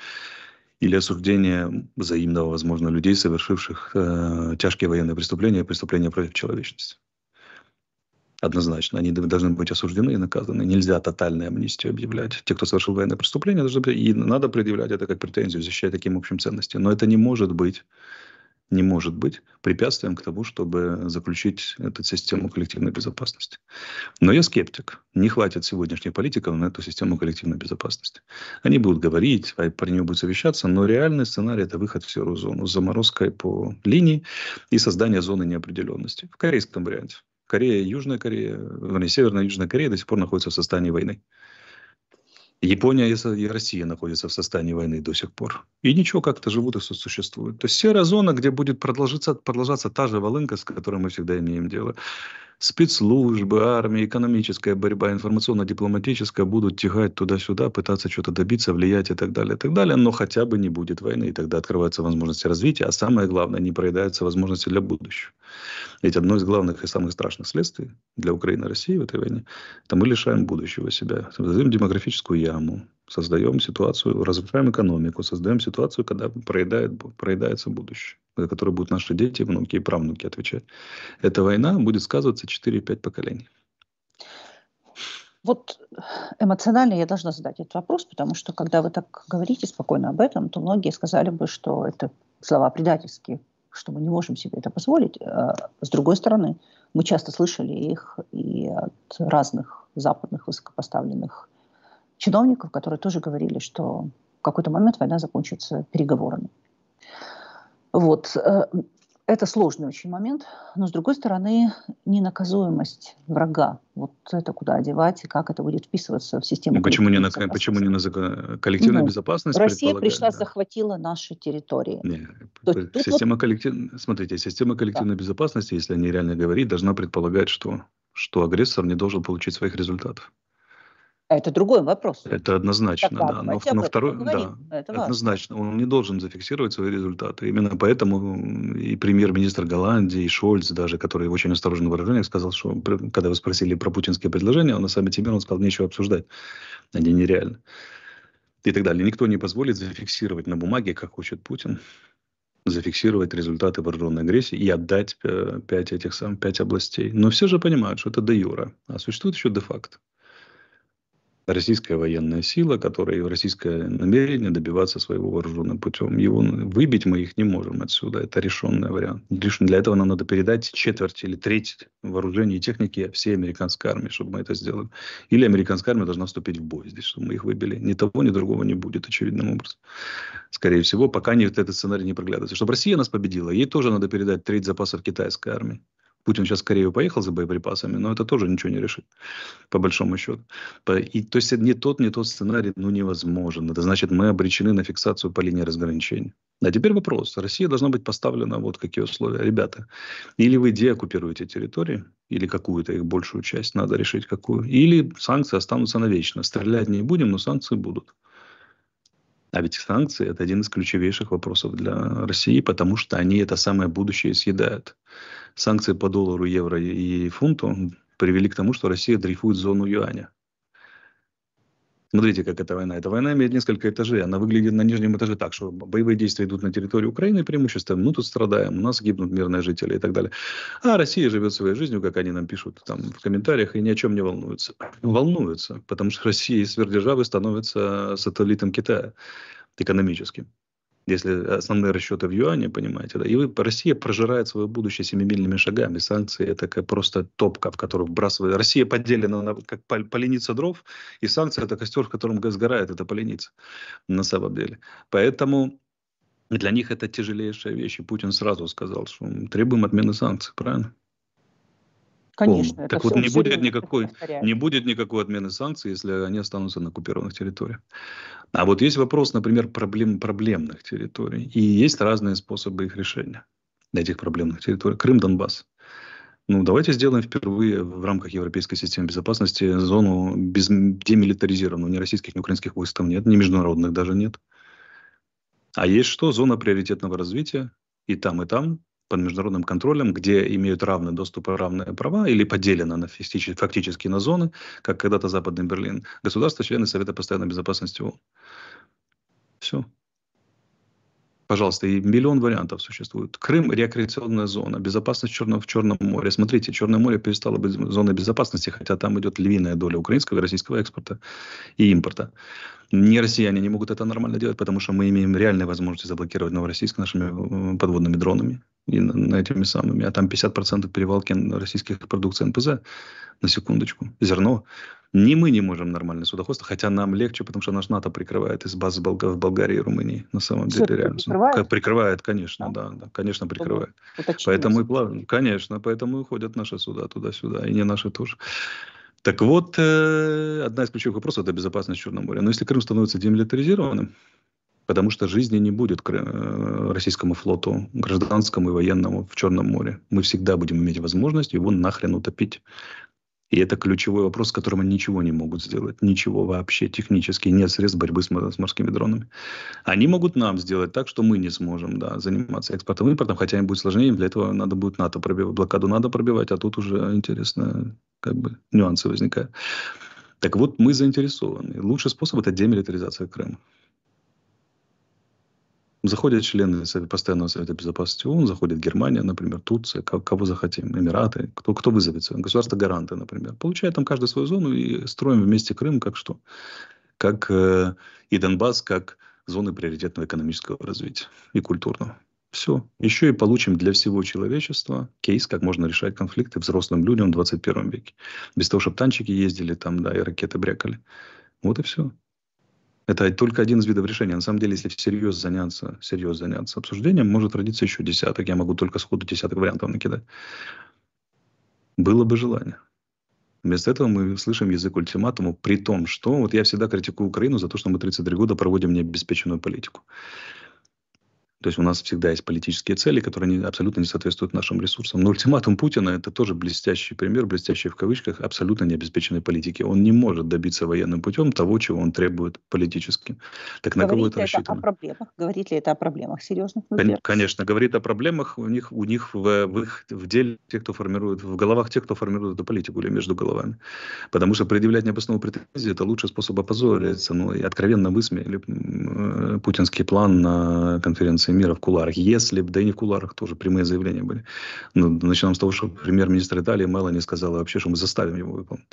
или осуждение взаимного, возможно, людей, совершивших э, тяжкие военные преступления, преступления против человечности. Однозначно, они должны быть осуждены и наказаны. Нельзя тотальной амнистию объявлять. Те, кто совершил военное преступление, должны быть, и надо предъявлять это как претензию, защищать таким общим ценностям. Но это не может быть не может быть препятствием к тому, чтобы заключить эту систему коллективной безопасности. Но я скептик. Не хватит сегодняшних политиков на эту систему коллективной безопасности. Они будут говорить, а про нее будут совещаться, но реальный сценарий – это выход в серую зону с заморозкой по линии и создание зоны неопределенности в корейском варианте. Корея, Южная Корея, вернее, Северная и Южная Корея до сих пор находятся в состоянии войны. Япония и Россия находятся в состоянии войны до сих пор. И ничего, как-то живут и существуют. То есть серая зона, где будет продолжаться, продолжаться та же волынка, с которой мы всегда имеем дело спецслужбы, армия, экономическая борьба, информационно-дипломатическая будут тягать туда-сюда, пытаться что-то добиться, влиять и так далее, и так далее, но хотя бы не будет войны, и тогда открываются возможности развития, а самое главное, не проедаются возможности для будущего. Ведь одно из главных и самых страшных следствий для Украины и России в этой войне, это мы лишаем будущего себя, создаем демографическую яму, создаем ситуацию, развиваем экономику, создаем ситуацию, когда проедает, проедается будущее, за которое будут наши дети, внуки и правнуки отвечать. Эта война будет сказываться 4-5 поколений. Вот эмоционально я должна задать этот вопрос, потому что когда вы так говорите спокойно об этом, то многие сказали бы, что это слова предательские, что мы не можем себе это позволить. А с другой стороны, мы часто слышали их и от разных западных высокопоставленных чиновников, которые тоже говорили, что в какой-то момент война закончится переговорами. Вот. Э, это сложный очень момент, но, с другой стороны, ненаказуемость врага, вот это куда одевать и как это будет вписываться в систему ну, почему не на, Почему не на коллективную ну, безопасность? Россия пришла, да. захватила наши территории. Не, То, система вот... коллектив... Смотрите, система коллективной да. безопасности, если о ней реально говорить, должна предполагать, что, что агрессор не должен получить своих результатов. А это другой вопрос. Это однозначно, Тогда да. Но, но второй, да, это однозначно, он не должен зафиксировать свои результаты. Именно поэтому и премьер-министр Голландии, и Шольц даже, который в очень осторожном выражениях сказал, что когда вы спросили про путинские предложения, он на саммите мира, он сказал, нечего обсуждать, они нереальны. И так далее. Никто не позволит зафиксировать на бумаге, как хочет Путин, зафиксировать результаты вооруженной агрессии и отдать э, пять этих самых пять областей. Но все же понимают, что это де юра, а существует еще де-факто российская военная сила, которая российское намерение добиваться своего вооруженным путем. Его выбить мы их не можем отсюда. Это решенный вариант. Лишь для этого нам надо передать четверть или треть вооружения и техники всей американской армии, чтобы мы это сделали. Или американская армия должна вступить в бой здесь, чтобы мы их выбили. Ни того, ни другого не будет, очевидным образом. Скорее всего, пока не, этот сценарий не проглядывается. Чтобы Россия нас победила, ей тоже надо передать треть запасов китайской армии. Путин сейчас в Корею поехал за боеприпасами, но это тоже ничего не решит, по большому счету. И, то есть не тот, не тот сценарий ну, невозможен. Это значит, мы обречены на фиксацию по линии разграничения. А теперь вопрос. Россия должна быть поставлена вот какие условия. Ребята, или вы деоккупируете территории, или какую-то их большую часть, надо решить какую, или санкции останутся навечно. Стрелять не будем, но санкции будут. А ведь санкции – это один из ключевейших вопросов для России, потому что они это самое будущее съедают. Санкции по доллару, евро и фунту привели к тому, что Россия дрейфует в зону юаня. Смотрите, как эта война. Эта война имеет несколько этажей. Она выглядит на нижнем этаже так, что боевые действия идут на территории Украины преимущественно. Ну, тут страдаем, у нас гибнут мирные жители и так далее. А Россия живет своей жизнью, как они нам пишут там в комментариях, и ни о чем не волнуется. Волнуются, потому что [laughs] Россия из сверхдержавы становится сателлитом Китая экономическим если основные расчеты в юане, понимаете, да, и вы, Россия прожирает свое будущее семимильными шагами. Санкции – это как просто топка, в которую вбрасывает. Россия поделена на, как поленица дров, и санкции – это костер, в котором сгорает эта поленица на самом деле. Поэтому для них это тяжелейшая вещь. И Путин сразу сказал, что требуем отмены санкций, правильно? Конечно. так вот не будет, никакой, не будет никакой отмены санкций, если они останутся на оккупированных территориях. А вот есть вопрос, например, проблем, проблемных территорий. И есть разные способы их решения на этих проблемных территориях. Крым, Донбасс. Ну, давайте сделаем впервые в рамках Европейской системы безопасности зону без, демилитаризированную. Ни российских, ни украинских войск там нет, ни международных даже нет. А есть что? Зона приоритетного развития. И там, и там под международным контролем, где имеют равный доступ и равные права или поделено на, фактически на зоны, как когда-то Западный Берлин, государства, члены Совета постоянной безопасности ООН. Все. Пожалуйста, и миллион вариантов существует. Крым – рекреационная зона, безопасность черного, в Черном море. Смотрите, Черное море перестало быть зоной безопасности, хотя там идет львиная доля украинского и российского экспорта и импорта. Не россияне не могут это нормально делать, потому что мы имеем реальные возможности заблокировать Новороссийск нашими э, подводными дронами и на этими самыми, а там 50% перевалки российских продукций НПЗ, на секундочку, зерно. Ни мы не можем нормально судоходство, хотя нам легче, потому что наш НАТО прикрывает из баз в Болгарии и Румынии, на самом Все деле, реально. Прикрывает? прикрывает, конечно, да, да, да конечно, прикрывает. Уточнилось. Поэтому и плавно, конечно, поэтому и ходят наши суда туда-сюда, и не наши тоже. Так вот, э, одна из ключевых вопросов – это безопасность Черного моря. Но если Крым становится демилитаризированным, потому что жизни не будет э, российскому флоту, гражданскому и военному в Черном море. Мы всегда будем иметь возможность его нахрен утопить. И это ключевой вопрос, с которым они ничего не могут сделать. Ничего вообще технически. Нет средств борьбы с, морскими дронами. Они могут нам сделать так, что мы не сможем да, заниматься экспортом и импортом, хотя им будет сложнее. Для этого надо будет НАТО пробивать. Блокаду надо пробивать, а тут уже интересно, как бы нюансы возникают. Так вот, мы заинтересованы. Лучший способ – это демилитаризация Крыма. Заходят члены постоянного Совета Безопасности ООН, заходит Германия, например, Турция, кого захотим, Эмираты, кто, кто вызовется, государство-гаранты, например. Получает там каждую свою зону и строим вместе Крым как что? Как э, и Донбасс, как зоны приоритетного экономического развития и культурного. Все. Еще и получим для всего человечества кейс, как можно решать конфликты взрослым людям в 21 веке. Без того, чтобы танчики ездили там, да, и ракеты брякали. Вот и все. Это только один из видов решения. На самом деле, если всерьез заняться, всерьез заняться обсуждением, может родиться еще десяток. Я могу только сходу десяток вариантов накидать. Было бы желание. Вместо этого мы слышим язык ультиматума, при том, что вот я всегда критикую Украину за то, что мы 33 года проводим необеспеченную политику. То есть у нас всегда есть политические цели, которые не, абсолютно не соответствуют нашим ресурсам. Но ультиматум Путина – это тоже блестящий пример, блестящий в кавычках, абсолютно необеспеченной политики. Он не может добиться военным путем того, чего он требует политически. Так на говорит кого это рассчитано? Это о проблемах? Говорит ли это о проблемах серьезных? Например? Конечно, говорит о проблемах у них, у них в, в их в деле, те, кто формирует, в головах тех, кто формирует эту политику или между головами. Потому что предъявлять необоснованные претензии – это лучший способ опозориться. Ну и откровенно высмеяли э, путинский план на конференции мира в куларах. Если бы, да и не в куларах тоже прямые заявления были. Но ну, начнем с того, что премьер-министр Италии Мелани сказала вообще, что мы заставим его выполнить.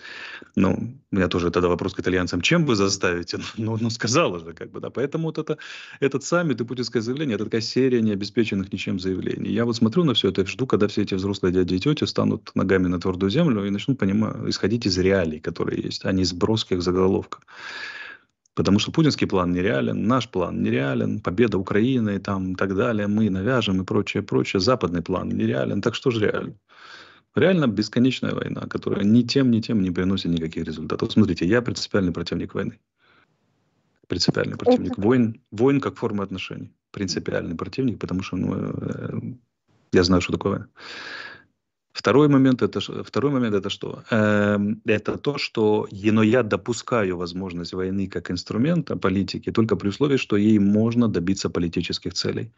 Ну, у меня тоже тогда вопрос к итальянцам, чем вы заставите? [laughs] Ну, ну сказала же, как бы, да. Поэтому вот это, этот саммит и путинское заявление, это такая серия необеспеченных ничем заявлений. Я вот смотрю на все это, жду, когда все эти взрослые дяди и тети станут ногами на твердую землю и начнут понимать, исходить из реалий, которые есть, а не из броских заголовков. Потому что путинский план нереален, наш план нереален, победа Украины там, и так далее, мы навяжем и прочее, прочее. Западный план нереален, так что же реально? Реально бесконечная война, которая ни тем, ни тем не приносит никаких результатов. Смотрите, я принципиальный противник войны. Принципиальный противник. Войн, войн как форма отношений. Принципиальный противник, потому что ну, э, я знаю, что такое война. Второй момент это второй момент это что? Эм, это то, что но я допускаю возможность войны как инструмента политики только при условии, что ей можно добиться политических целей.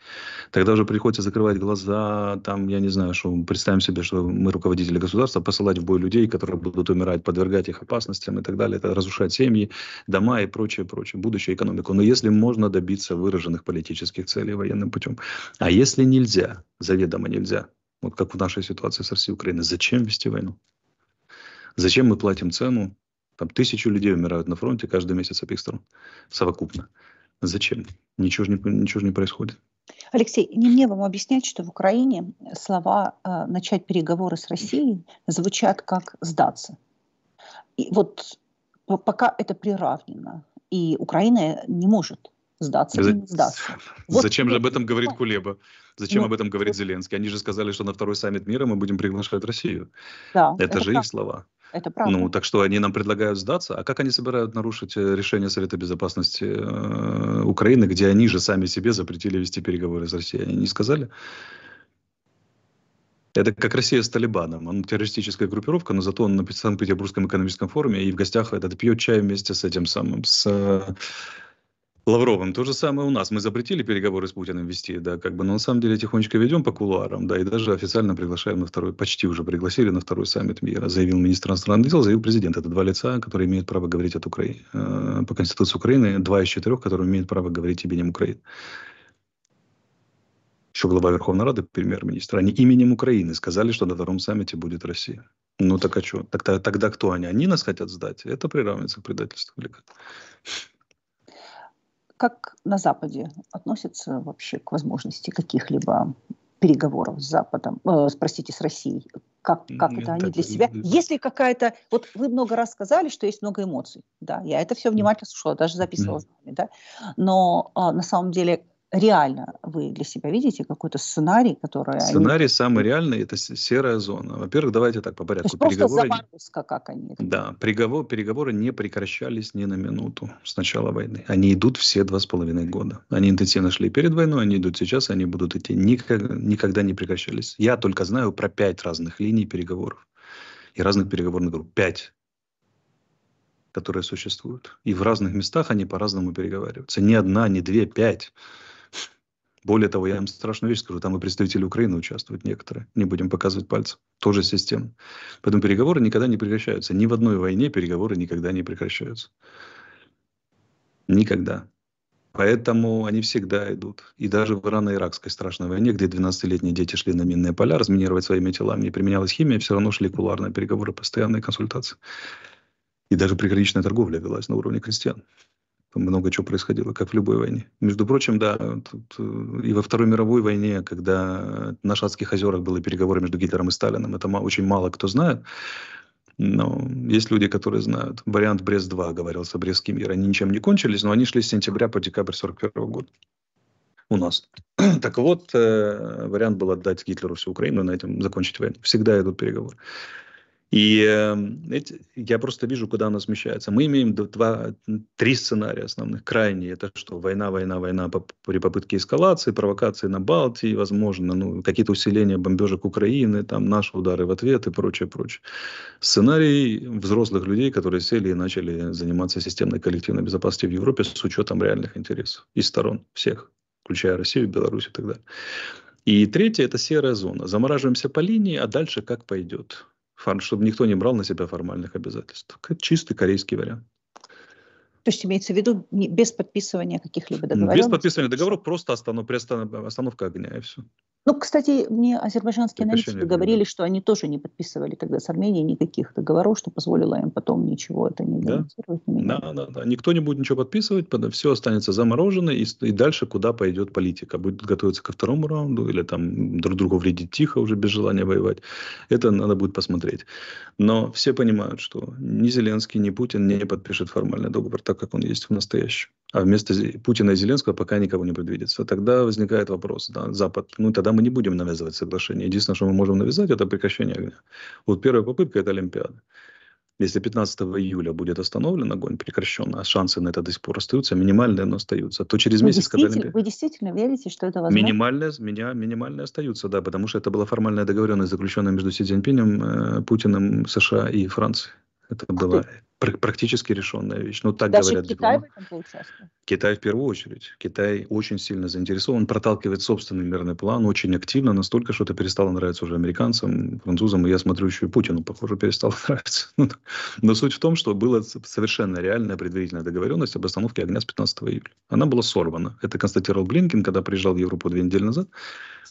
Тогда уже приходится закрывать глаза, там я не знаю, что представим себе, что мы руководители государства посылать в бой людей, которые будут умирать, подвергать их опасностям и так далее, это разрушать семьи, дома и прочее, прочее, будущую экономику. Но если можно добиться выраженных политических целей военным путем, а если нельзя, заведомо нельзя, вот как в нашей ситуации с Россией и Украиной. Зачем вести войну? Зачем мы платим цену? Там тысячу людей умирают на фронте каждый месяц обеих сторон совокупно. Зачем? Ничего же не, ничего же не происходит. Алексей, не мне вам объяснять, что в Украине слова э, «начать переговоры с Россией» звучат как «сдаться». И вот пока это приравнено, и Украина не может сдаться, За... не сдаться. [laughs] Вот Зачем же об этом говорит Кулеба? Зачем ну, об этом говорит Зеленский? Они же сказали, что на второй саммит мира мы будем приглашать Россию. Да, это, это же правда. их слова. Это ну, правда. Ну, так что они нам предлагают сдаться. А как они собирают нарушить э, решение Совета Безопасности э, Украины, где они же сами себе запретили вести переговоры с Россией? Они не сказали? Это как Россия с Талибаном. Он террористическая группировка, но зато он на Санкт-Петербургском экономическом форуме и в гостях этот пьет чай вместе с этим самым, с э, Лавровым. То же самое у нас. Мы запретили переговоры с Путиным вести, да, как бы, но на самом деле тихонечко ведем по кулуарам, да, и даже официально приглашаем на второй, почти уже пригласили на второй саммит мира, заявил министр иностранных дел, заявил президент. Это два лица, которые имеют право говорить от Украины, э, по Конституции Украины, два из четырех, которые имеют право говорить именем Украины. Еще глава Верховной Рады, премьер-министр, они именем Украины сказали, что на втором саммите будет Россия. Ну так а что? Тогда, тогда кто они? Они нас хотят сдать? Это приравнивается к предательству или как? как на Западе относятся вообще к возможности каких-либо переговоров с Западом, э, простите, с Россией? Как, ну, как это они для себя? Есть ли какая-то... Вот вы много раз сказали, что есть много эмоций. Да, я это все внимательно слушала, даже записывала с вами. Да? Но э, на самом деле реально вы для себя видите какой-то сценарий, который... Сценарий они... самый реальный – это серая зона. Во-первых, давайте так по порядку. То есть переговоры... просто как они... Да, переговор... переговоры не прекращались ни на минуту с начала войны. Они идут все два с половиной года. Они интенсивно шли перед войной, они идут сейчас, они будут идти. Никак... Никогда не прекращались. Я только знаю про пять разных линий переговоров и разных переговорных групп. Пять которые существуют. И в разных местах они по-разному переговариваются. Не одна, не две, пять. Более того, я вам страшную вещь скажу, там и представители Украины участвуют некоторые, не будем показывать пальцем, тоже система. Поэтому переговоры никогда не прекращаются. Ни в одной войне переговоры никогда не прекращаются. Никогда. Поэтому они всегда идут. И даже в Ирано-Иракской страшной войне, где 12-летние дети шли на минные поля, разминировать своими телами, и применялась химия, все равно шли куларные переговоры, постоянные консультации. И даже приграничная торговля велась на уровне крестьян много чего происходило, как в любой войне. Между прочим, да, тут э, и во Второй мировой войне, когда на Шацких озерах были переговоры между Гитлером и Сталином, это очень мало кто знает. Но есть люди, которые знают. Вариант Брест-2 говорился, Брестский мир. Они ничем не кончились, но они шли с сентября по декабрь 41 года у нас. [clears throat] так вот, э, вариант был отдать Гитлеру всю Украину, на этом закончить войну. Всегда идут переговоры. И эм, знаете, я просто вижу, куда она смещается. Мы имеем два, три сценария основных, крайние. Это что? Война, война, война при попытке эскалации, провокации на Балтии, возможно, ну, какие-то усиления бомбежек Украины, там наши удары в ответ и прочее, прочее. Сценарий взрослых людей, которые сели и начали заниматься системной коллективной безопасностью в Европе с учетом реальных интересов и сторон всех, включая Россию, Беларусь и так далее. И третье – это серая зона. Замораживаемся по линии, а дальше как пойдет чтобы никто не брал на себя формальных обязательств. Это чистый корейский вариант. То есть имеется в виду без подписывания каких-либо договоров? Ну, без подписывания договоров, просто останов, остановка огня и все. Ну, кстати, мне азербайджанские аналитики говорили, что они тоже не подписывали тогда с Арменией никаких договоров, что позволило им потом ничего это не гарантировать. Да, да, да, да. Никто не будет ничего подписывать, все останется заморожено, и, и дальше куда пойдет политика. Будет готовиться ко второму раунду, или там друг другу вредить тихо, уже без желания воевать. Это надо будет посмотреть. Но все понимают, что ни Зеленский, ни Путин не подпишет формальный договор, так как он есть в настоящем а вместо Путина и Зеленского пока никого не предвидится. Тогда возникает вопрос, да, Запад, ну тогда мы не будем навязывать соглашение. Единственное, что мы можем навязать, это прекращение огня. Вот первая попытка – это Олимпиада. Если 15 июля будет остановлен огонь, прекращен, а шансы на это до сих пор остаются, минимальные, но остаются, то через вы месяц... Когда Олимпи... Вы действительно верите, что это возможно? Минимальные, меня, минимальные остаются, да, потому что это была формальная договоренность, заключенная между Си Цзиньпинем, э, Путиным, США и Францией. Это было. была практически решенная вещь. Ну, так Даже говорят Китай дипломаты. в этом поучаствовал? Китай в первую очередь. Китай очень сильно заинтересован, проталкивает собственный мирный план очень активно, настолько, что это перестало нравиться уже американцам, французам, и я смотрю, еще и Путину, похоже, перестало [laughs] нравиться. Ну, Но суть в том, что была совершенно реальная предварительная договоренность об остановке огня с 15 июля. Она была сорвана. Это констатировал Блинкин, когда приезжал в Европу две недели назад,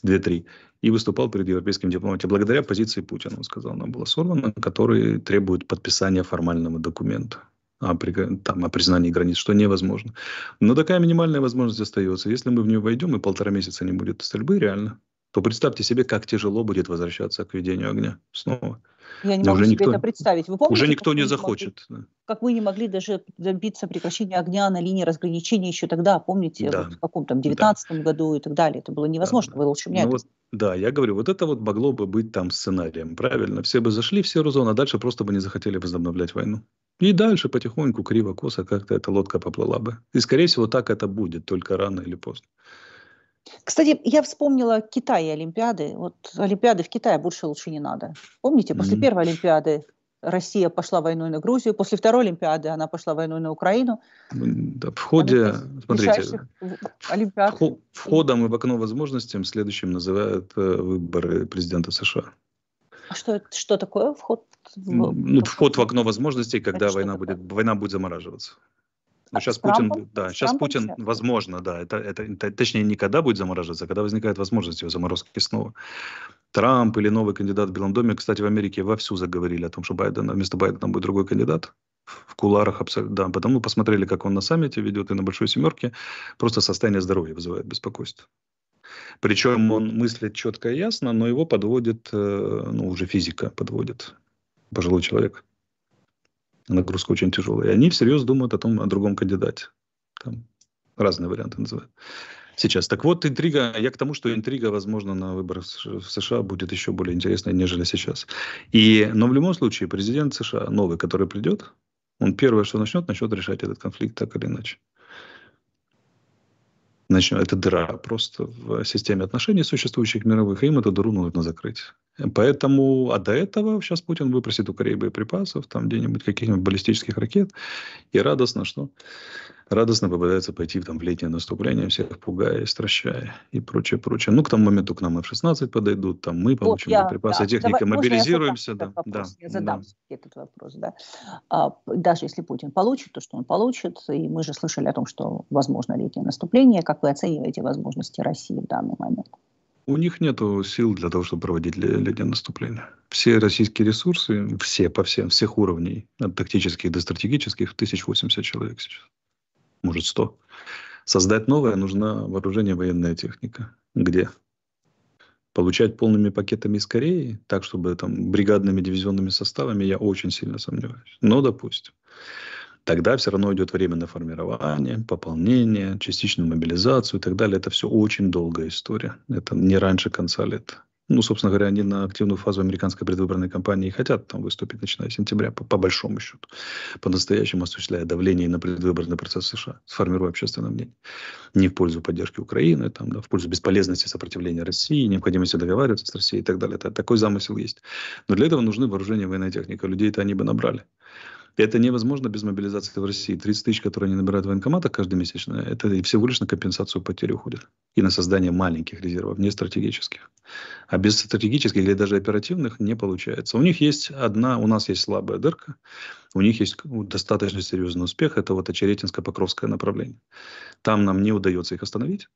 две-три, и выступал перед европейским дипломатией. Благодаря позиции Путина, он сказал, она была сорвана, который требует подписания формального документа документа о, там, о признании границ, что невозможно. Но такая минимальная возможность остается. Если мы в нее войдем и полтора месяца не будет стрельбы, реально, то представьте себе, как тяжело будет возвращаться к ведению огня снова. Я не Но могу себе никто, это представить. Вы помните, уже никто не захочет. Могли, как мы не могли даже добиться прекращения огня на линии разграничения еще тогда, помните, да. вот в каком там 19 да. году и так далее. Это было невозможно, да. вы лучше меня. Ну, вот, да, я говорю, вот это вот могло бы быть там сценарием, правильно? Все бы зашли в серую зону, а дальше просто бы не захотели возобновлять войну. И дальше потихоньку, криво-косо как-то эта лодка поплыла бы. И, скорее всего, так это будет, только рано или поздно. Кстати, я вспомнила Китай и Олимпиады. Вот Олимпиады в Китае больше лучше не надо. Помните, после mm-hmm. первой Олимпиады Россия пошла войной на Грузию, после второй Олимпиады она пошла войной на Украину. Да, в ходе, смотрите, Олимпиад. входом и в окно возможностям следующим называют э, выборы президента США. А что, что такое вход? Ну, вход в окно возможностей, когда это война будет, война будет замораживаться. Но а сейчас Путин, да, сейчас Трампом Путин, все? возможно, да, это, это, точнее, никогда будет замораживаться, а когда возникает возможность его заморозки снова. Трамп или новый кандидат в Белом доме, кстати, в Америке вовсю заговорили о том, что Байден, вместо Байдена будет другой кандидат, в куларах абсолютно, да, потому ну, посмотрели, как он на саммите ведет и на Большой Семерке, просто состояние здоровья вызывает беспокойство. Причем он мыслит четко и ясно, но его подводит, э, ну, уже физика подводит пожилой человек. Нагрузка очень тяжелая. И они всерьез думают о том, о другом кандидате. Там разные варианты называют сейчас. Так вот, интрига. Я к тому, что интрига, возможно, на выборах в США будет еще более интересной, нежели сейчас. И, но в любом случае, президент США, новый, который придет, он первое, что начнет, начнет решать этот конфликт так или иначе. Начнет, это дыра просто в системе отношений существующих мировых, и им эту дыру нужно закрыть. Поэтому, а до этого сейчас Путин выпросит у Кореи боеприпасов, там где-нибудь каких-нибудь баллистических ракет, и радостно что? Радостно попытается пойти там, в летнее наступление, всех пугая, стращая и прочее, прочее. Ну, к тому моменту к нам F-16 подойдут, там мы получим вот я, боеприпасы, да. техника, Давай, мобилизируемся. Я задам, да, вопрос? да, я задам да. этот вопрос, да. А, даже если Путин получит то, что он получит, и мы же слышали о том, что возможно летнее наступление, как вы оцениваете возможности России в данный момент? У них нет сил для того, чтобы проводить летнее наступление. Все российские ресурсы, все по всем, всех уровней, от тактических до стратегических, 1080 человек сейчас. Может, 100. Создать новое нужно вооружение, военная техника. Где? Получать полными пакетами из Кореи, так, чтобы там бригадными, дивизионными составами, я очень сильно сомневаюсь. Но допустим тогда все равно идет время на формирование, пополнение, частичную мобилизацию и так далее. Это все очень долгая история. Это не раньше конца лет. Ну, собственно говоря, они на активную фазу американской предвыборной кампании хотят там выступить, начиная с сентября, по, по большому счету, по-настоящему осуществляя давление на предвыборный процесс США, сформируя общественное мнение. Не в пользу поддержки Украины, там, да, в пользу бесполезности сопротивления России, необходимости договариваться с Россией и так далее. Это, такой замысел есть. Но для этого нужны вооружения, военная техника. Людей-то они бы набрали. Это невозможно без мобилизации в России. 30 тысяч, которые они набирают в военкоматах каждый месячно, ну, это и всего лишь на компенсацию потерь уходит. И на создание маленьких резервов, не стратегических. А без стратегических или даже оперативных не получается. У них есть одна, у нас есть слабая дырка, у них есть достаточно серьезный успех, это вот Очеретинско-Покровское направление. Там нам не удается их остановить,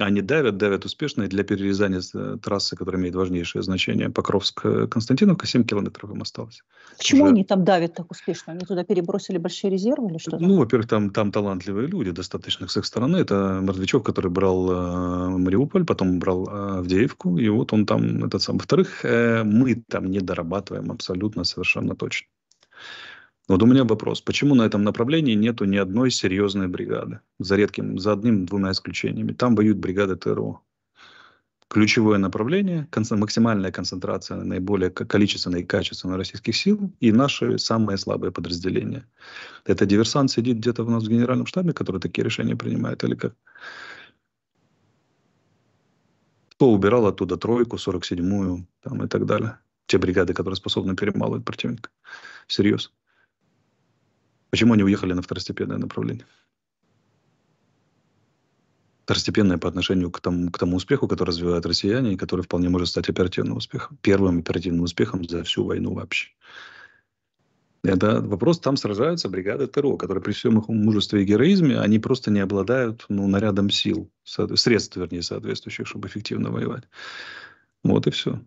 они давят, давят успешно, и для перерезания э, трассы, которая имеет важнейшее значение, Покровск-Константиновка, 7 километров им осталось. Почему Уже... они там давят так успешно? Они туда перебросили большие резервы или что? Ну, во-первых, там, там талантливые люди, достаточно с их стороны. Это Мордвичев, который брал э, Мариуполь, потом брал э, Авдеевку, и вот он там этот сам. Во-вторых, э, мы там не дорабатываем абсолютно совершенно точно. Вот у меня вопрос. Почему на этом направлении нету ни одной серьезной бригады? За редким, за одним-двумя исключениями. Там воюют бригады ТРО. Ключевое направление, максимальная концентрация наиболее количественно и качественно российских сил и наши самые слабые подразделения. Это диверсант сидит где-то у нас в генеральном штабе, который такие решения принимает, или как? Кто убирал оттуда тройку, 47-ю там, и так далее? Те бригады, которые способны перемалывать противника. Всерьез. Почему они уехали на второстепенное направление? Второстепенное по отношению к тому, к тому успеху, который развивают россияне, и который вполне может стать оперативным успехом. Первым оперативным успехом за всю войну вообще. Это вопрос, там сражаются бригады ТРО, которые при всем их мужестве и героизме, они просто не обладают ну, нарядом сил, средств, вернее, соответствующих, чтобы эффективно воевать. Вот и все.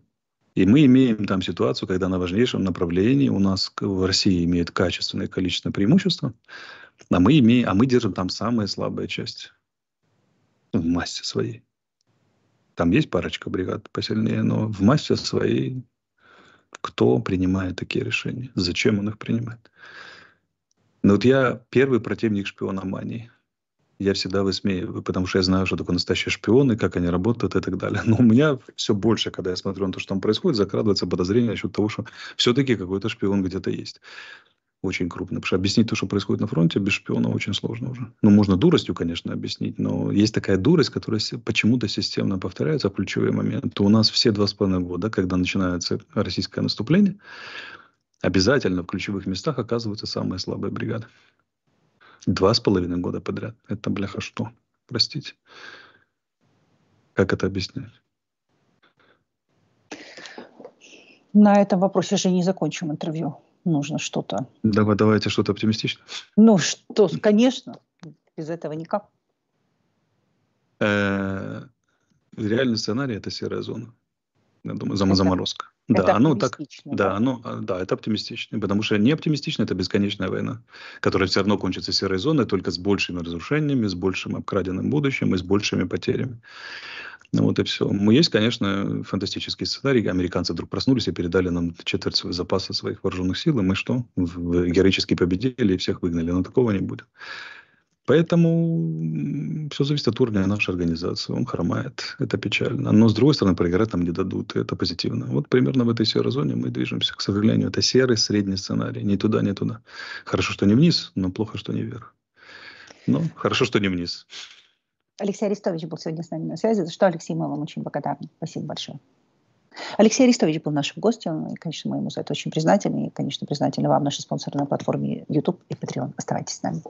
И мы имеем там ситуацию, когда на важнейшем направлении у нас в России имеет качественное количество преимущество, а мы, имеем, а мы держим там самые слабые часть в массе своей. Там есть парочка бригад посильнее, но в массе своей кто принимает такие решения, зачем он их принимает. Ну вот я первый противник шпиономании я всегда высмеиваю, потому что я знаю, что такое настоящие шпионы, как они работают и так далее. Но у меня все больше, когда я смотрю на то, что там происходит, закрадывается подозрение насчет того, что все-таки какой-то шпион где-то есть. Очень крупный. Потому что объяснить то, что происходит на фронте, без шпиона очень сложно уже. Ну, можно дуростью, конечно, объяснить, но есть такая дурость, которая почему-то системно повторяется, В ключевые моменты. у нас все два с половиной года, когда начинается российское наступление, обязательно в ключевых местах оказываются самые слабые бригады. Два с половиной года подряд. Это, бляха, что? Простите. Как это объяснять? На этом вопросе же не закончим интервью. Нужно что-то... Давай, давайте что-то оптимистично. Ну что, конечно, без этого никак. Э, реальный сценарий – это серая зона. Я думаю, заморозка. Да, это ну, оно так, да, да, оно, ну, а, да, это оптимистично, потому что не оптимистично это бесконечная война, которая все равно кончится серой зоной, только с большими разрушениями, с большим обкраденным будущим и с большими потерями. Ну вот и все. Мы ну, есть, конечно, фантастический сценарий. Американцы вдруг проснулись и передали нам четверть запаса своих вооруженных сил, и мы что? Героически победили и всех выгнали. Но такого не будет. Поэтому все зависит от уровня нашей организации. Он хромает. Это печально. Но, с другой стороны, проиграть нам не дадут. И это позитивно. Вот примерно в этой серой зоне мы движемся. К сожалению, это серый средний сценарий. Ни туда, ни туда. Хорошо, что не вниз, но плохо, что не вверх. Но хорошо, что не вниз. Алексей Арестович был сегодня с нами на связи, за что, Алексей, мы вам очень благодарны. Спасибо большое. Алексей Арестович был нашим гостем, и, конечно, мы ему за это очень признательны, и, конечно, признательны вам, наши спонсоры на платформе YouTube и Patreon. Оставайтесь с нами.